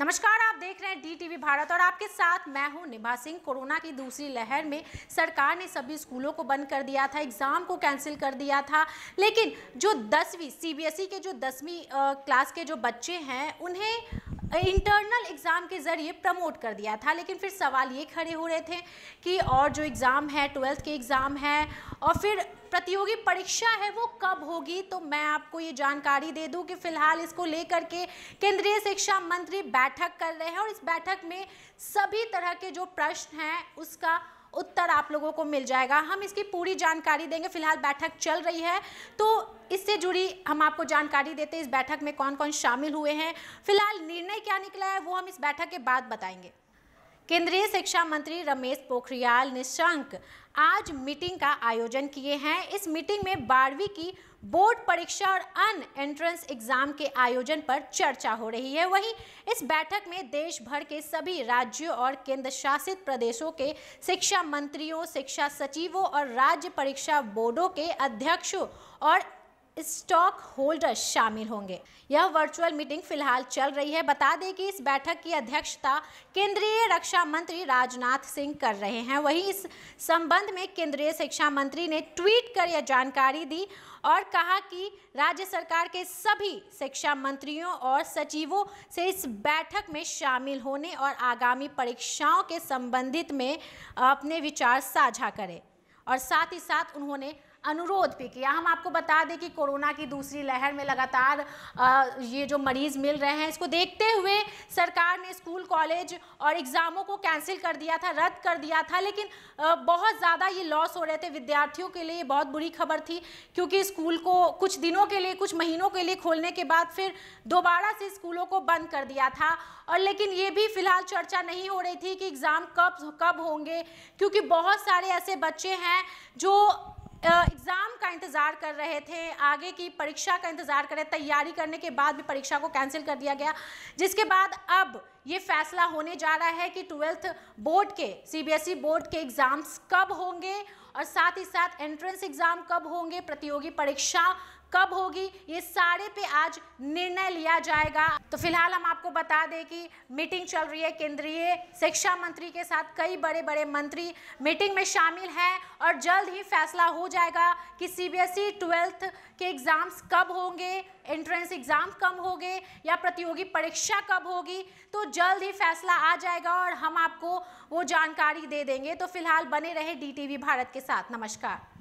नमस्कार आप देख रहे हैं डी टीवी भारत और आपके साथ मैं हूं निभा सिंह कोरोना की दूसरी लहर में सरकार ने सभी स्कूलों को बंद कर दिया था एग्ज़ाम को कैंसिल कर दिया था लेकिन जो दसवीं सीबीएसई e के जो दसवीं क्लास के जो बच्चे हैं उन्हें इंटरनल एग्ज़ाम के ज़रिए प्रमोट कर दिया था लेकिन फिर सवाल ये खड़े हो रहे थे कि और जो एग्ज़ाम है ट्वेल्थ के एग्ज़ाम है और फिर प्रतियोगी परीक्षा है वो कब होगी तो मैं आपको ये जानकारी दे दूं कि फिलहाल इसको लेकर के केंद्रीय शिक्षा मंत्री बैठक कर रहे हैं और इस बैठक में सभी तरह के जो प्रश्न हैं उसका उत्तर आप लोगों को मिल जाएगा हम इसकी पूरी जानकारी देंगे फिलहाल बैठक चल रही है तो इससे जुड़ी हम आपको जानकारी देते हैं इस बैठक में कौन कौन शामिल हुए हैं फिलहाल निर्णय क्या निकला है वो हम इस बैठक के बाद बताएंगे केंद्रीय शिक्षा मंत्री रमेश पोखरियाल निशंक आज मीटिंग का आयोजन किए हैं इस मीटिंग में बारहवीं की बोर्ड परीक्षा और अन एंट्रेंस एग्जाम के आयोजन पर चर्चा हो रही है वहीं इस बैठक में देश भर के सभी राज्यों और केंद्र शासित प्रदेशों के शिक्षा मंत्रियों शिक्षा सचिवों और राज्य परीक्षा बोर्डों के अध्यक्षों और स्टॉक होल्डर शामिल होंगे यह वर्चुअल मीटिंग फिलहाल चल रही है बता दें कि इस बैठक की अध्यक्षता केंद्रीय रक्षा मंत्री राजनाथ सिंह कर रहे हैं वहीं इस संबंध में केंद्रीय शिक्षा मंत्री ने ट्वीट कर यह जानकारी दी और कहा कि राज्य सरकार के सभी शिक्षा मंत्रियों और सचिवों से इस बैठक में शामिल होने और आगामी परीक्षाओं के संबंधित में अपने विचार साझा करें और साथ ही साथ उन्होंने अनुरोध भी किया हम आपको बता दें कि कोरोना की दूसरी लहर में लगातार ये जो मरीज़ मिल रहे हैं इसको देखते हुए सरकार ने स्कूल कॉलेज और एग्ज़ामों को कैंसिल कर दिया था रद्द कर दिया था लेकिन बहुत ज़्यादा ये लॉस हो रहे थे विद्यार्थियों के लिए बहुत बुरी खबर थी क्योंकि स्कूल को कुछ दिनों के लिए कुछ महीनों के लिए खोलने के बाद फिर दोबारा से स्कूलों को बंद कर दिया था और लेकिन ये भी फ़िलहाल चर्चा नहीं हो रही थी कि एग्ज़ाम कब कब होंगे क्योंकि बहुत सारे ऐसे बच्चे हैं जो इंतज़ार कर रहे थे आगे की परीक्षा का इंतज़ार कर रहे तैयारी करने के बाद भी परीक्षा को कैंसिल कर दिया गया जिसके बाद अब ये फैसला होने जा रहा है कि ट्वेल्थ बोर्ड के सीबीएसई बोर्ड e के एग्ज़ाम्स कब होंगे और साथ ही साथ एंट्रेंस एग्जाम कब होंगे प्रतियोगी परीक्षा कब होगी ये सारे पे आज निर्णय लिया जाएगा तो फिलहाल हम आपको बता दें कि मीटिंग चल रही है केंद्रीय शिक्षा मंत्री के साथ कई बड़े बड़े मंत्री मीटिंग में शामिल हैं और जल्द ही फैसला हो जाएगा कि सीबीएसई e ट्वेल्थ के एग्ज़ाम्स कब होंगे एंट्रेंस एग्ज़ाम कब होंगे या प्रतियोगी परीक्षा कब होगी तो जल्द ही फैसला आ जाएगा और हम आपको वो जानकारी दे देंगे तो फिलहाल बने रहे डी भारत के साथ नमस्कार